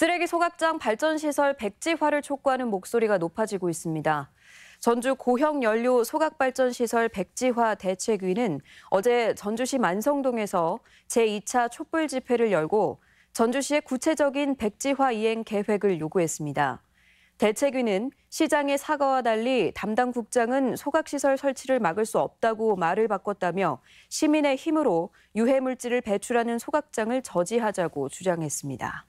쓰레기 소각장 발전시설 백지화를 촉구하는 목소리가 높아지고 있습니다. 전주 고형연료 소각발전시설 백지화 대책위는 어제 전주시 만성동에서 제2차 촛불 집회를 열고 전주시의 구체적인 백지화 이행 계획을 요구했습니다. 대책위는 시장의 사과와 달리 담당 국장은 소각시설 설치를 막을 수 없다고 말을 바꿨다며 시민의 힘으로 유해물질을 배출하는 소각장을 저지하자고 주장했습니다.